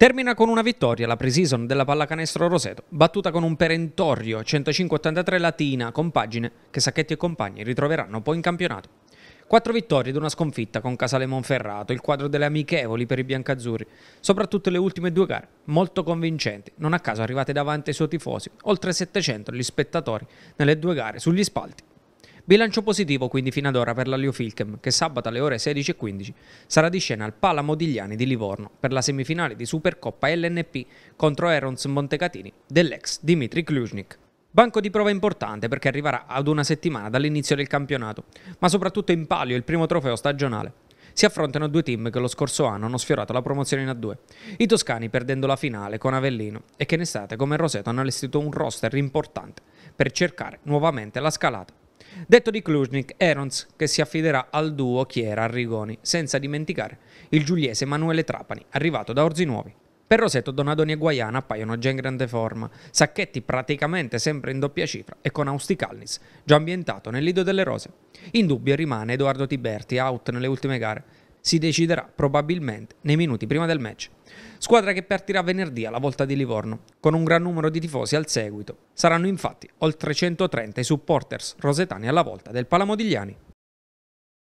Termina con una vittoria la pre-season della pallacanestro Roseto, battuta con un perentorio 105-83 Latina, compagine che Sacchetti e compagni ritroveranno poi in campionato. Quattro vittorie ed una sconfitta con Casale Monferrato, il quadro delle amichevoli per i biancazzurri, soprattutto le ultime due gare, molto convincenti, non a caso arrivate davanti ai suoi tifosi, oltre 700 gli spettatori nelle due gare sugli spalti. Bilancio positivo quindi fino ad ora per la Liofilchem, che sabato alle ore 16.15 sarà di scena al Pala Modigliani di Livorno per la semifinale di Supercoppa LNP contro Erons Montecatini dell'ex Dimitri Kluznik. Banco di prova importante perché arriverà ad una settimana dall'inizio del campionato, ma soprattutto in palio il primo trofeo stagionale. Si affrontano due team che lo scorso anno hanno sfiorato la promozione in A2, i toscani perdendo la finale con Avellino e che in estate come Roseto hanno allestito un roster importante per cercare nuovamente la scalata. Detto di Klusnik, Erons che si affiderà al duo Chiera-Arrigoni, senza dimenticare il giuliese Emanuele Trapani, arrivato da Orzi Nuovi. Per Roseto, Donadoni e Guaiana appaiono già in grande forma, Sacchetti praticamente sempre in doppia cifra e con Austi Austicalnis, già ambientato nel Lido delle Rose. In dubbio rimane Edoardo Tiberti, out nelle ultime gare, si deciderà probabilmente nei minuti prima del match. Squadra che partirà venerdì alla volta di Livorno, con un gran numero di tifosi al seguito. Saranno infatti oltre 130 i supporters rosetani alla volta del Palamodigliani.